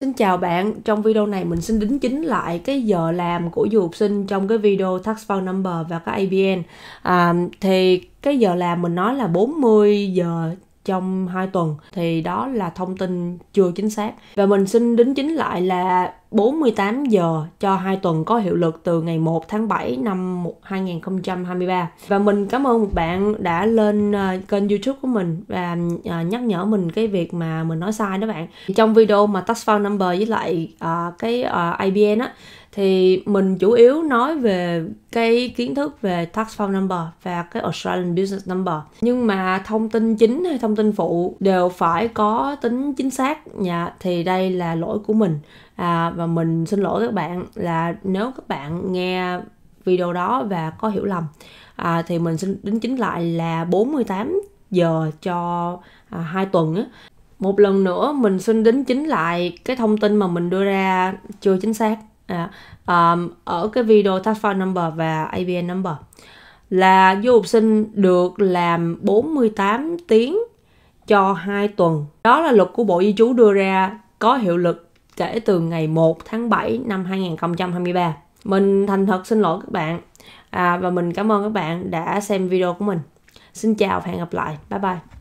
Xin chào bạn, trong video này mình xin đính chính lại cái giờ làm của du học sinh trong cái video tax file number và cái ABN. À, thì cái giờ làm mình nói là 40 giờ trong 2 tuần thì đó là thông tin chưa chính xác. Và mình xin đính chính lại là 48 giờ cho 2 tuần có hiệu lực từ ngày 1 tháng 7 năm 2023. Và mình cảm ơn một bạn đã lên ờ, kênh YouTube của mình và ờ, nhắc nhở mình cái việc mà mình nói sai đó bạn. Trong video mà tax file number với lại uh, cái uh, IBN á thì mình chủ yếu nói về cái kiến thức về tax file number và cái Australian business number nhưng mà thông tin chính hay thông tin phụ đều phải có tính chính xác nhà thì đây là lỗi của mình à, và mình xin lỗi các bạn là nếu các bạn nghe video đó và có hiểu lầm à, thì mình xin đính chính lại là 48 giờ cho à, 2 tuần á một lần nữa mình xin đính chính lại cái thông tin mà mình đưa ra chưa chính xác à, um, ở cái video tax file number và ABN number là du học sinh được làm 48 tiếng cho 2 tuần. Đó là luật của Bộ Di trú đưa ra có hiệu lực kể từ ngày 1 tháng 7 năm 2023. Mình thành thật xin lỗi các bạn à, và mình cảm ơn các bạn đã xem video của mình. Xin chào và hẹn gặp lại. Bye bye.